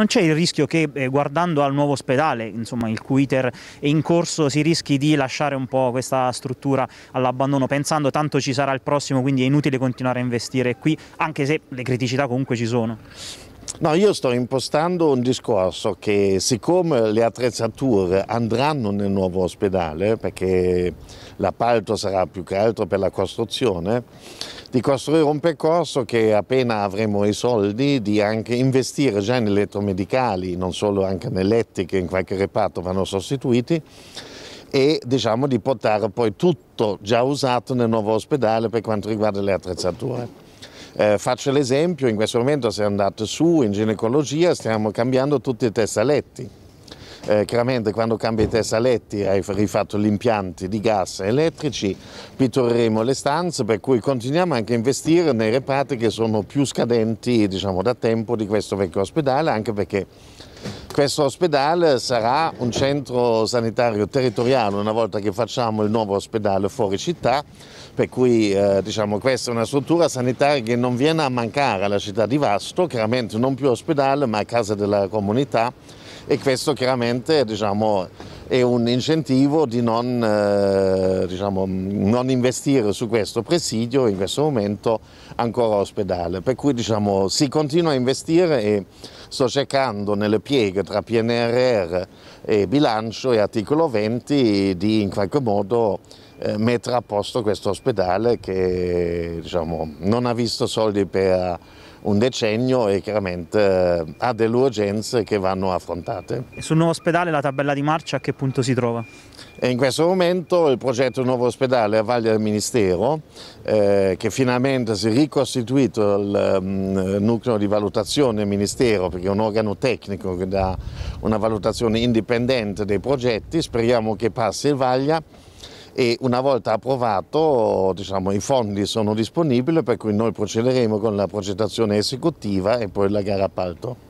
non c'è il rischio che eh, guardando al nuovo ospedale, insomma il cui iter è in corso, si rischi di lasciare un po' questa struttura all'abbandono pensando tanto ci sarà il prossimo, quindi è inutile continuare a investire qui, anche se le criticità comunque ci sono? No, io sto impostando un discorso che siccome le attrezzature andranno nel nuovo ospedale, perché l'appalto sarà più che altro per la costruzione, di costruire un percorso che appena avremo i soldi di anche investire già in elettromedicali, non solo anche letti che in qualche reparto vanno sostituiti e diciamo di portare poi tutto già usato nel nuovo ospedale per quanto riguarda le attrezzature. Eh, faccio l'esempio, in questo momento se andate su in ginecologia stiamo cambiando tutti i tessaletti eh, chiaramente quando cambia i tesaletti hai rifatto gli impianti di gas e elettrici, pittoreremo le stanze, per cui continuiamo anche a investire nei reparti che sono più scadenti diciamo, da tempo di questo vecchio ospedale, anche perché questo ospedale sarà un centro sanitario territoriale una volta che facciamo il nuovo ospedale fuori città, per cui eh, diciamo, questa è una struttura sanitaria che non viene a mancare alla città di Vasto, chiaramente non più ospedale ma casa della comunità e questo chiaramente diciamo, è un incentivo di non, eh, diciamo, non, investire su questo presidio in questo momento ancora ospedale. Per cui diciamo, si continua a investire e sto cercando nelle pieghe tra PNRR e bilancio e articolo 20 di in qualche modo eh, mettere a posto questo ospedale che diciamo, non ha visto soldi per un decennio e chiaramente eh, ha delle urgenze che vanno affrontate. E sul nuovo ospedale la tabella di marcia a che punto si trova? E in questo momento il progetto nuovo ospedale a Valle del Ministero, eh, che finalmente si è ricostituito il um, nucleo di valutazione del Ministero, perché è un organo tecnico che dà una valutazione indipendente dei progetti, speriamo che passi il Vaglia e una volta approvato diciamo, i fondi sono disponibili per cui noi procederemo con la progettazione esecutiva e poi la gara appalto.